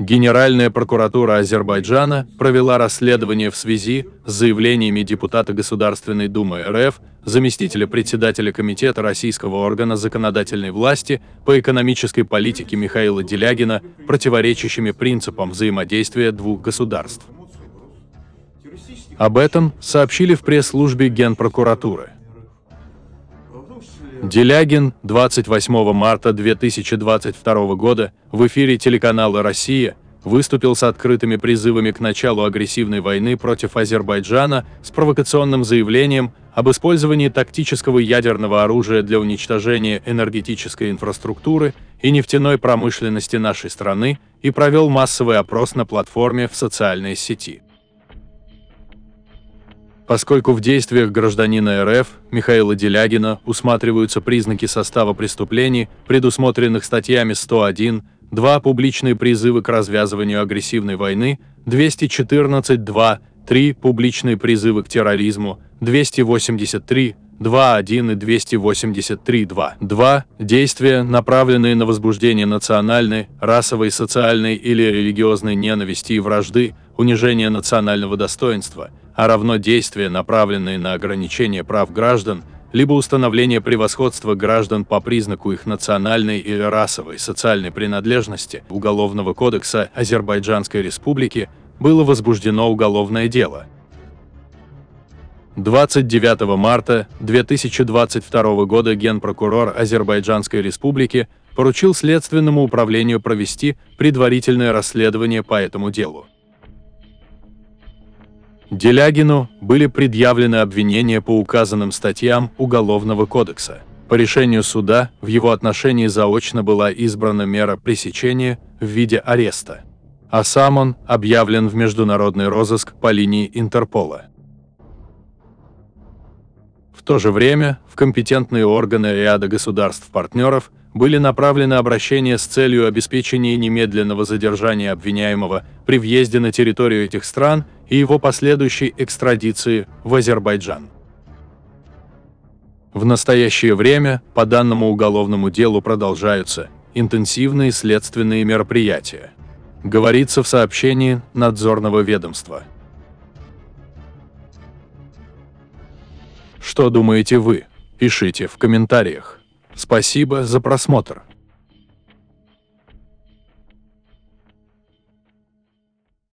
Генеральная прокуратура Азербайджана провела расследование в связи с заявлениями депутата Государственной Думы РФ, заместителя председателя Комитета Российского органа законодательной власти по экономической политике Михаила Делягина, противоречащими принципам взаимодействия двух государств. Об этом сообщили в пресс-службе Генпрокуратуры. Делягин, 28 марта 2022 года, в эфире телеканала «Россия» выступил с открытыми призывами к началу агрессивной войны против Азербайджана с провокационным заявлением об использовании тактического ядерного оружия для уничтожения энергетической инфраструктуры и нефтяной промышленности нашей страны и провел массовый опрос на платформе в социальной сети поскольку в действиях гражданина РФ Михаила Делягина усматриваются признаки состава преступлений, предусмотренных статьями 101, 2 публичные призывы к развязыванию агрессивной войны, 214, 2 3. Публичные призывы к терроризму 283 2.1 и 283.2.2. Действия, направленные на возбуждение национальной, расовой, социальной или религиозной ненависти и вражды, унижение национального достоинства, а равно действия, направленные на ограничение прав граждан, либо установление превосходства граждан по признаку их национальной или расовой, социальной принадлежности Уголовного кодекса Азербайджанской Республики было возбуждено уголовное дело. 29 марта 2022 года генпрокурор Азербайджанской республики поручил Следственному управлению провести предварительное расследование по этому делу. Делягину были предъявлены обвинения по указанным статьям Уголовного кодекса. По решению суда в его отношении заочно была избрана мера пресечения в виде ареста а сам он объявлен в международный розыск по линии Интерпола. В то же время в компетентные органы ряда государств-партнеров были направлены обращения с целью обеспечения немедленного задержания обвиняемого при въезде на территорию этих стран и его последующей экстрадиции в Азербайджан. В настоящее время по данному уголовному делу продолжаются интенсивные следственные мероприятия говорится в сообщении надзорного ведомства. Что думаете вы? Пишите в комментариях. Спасибо за просмотр.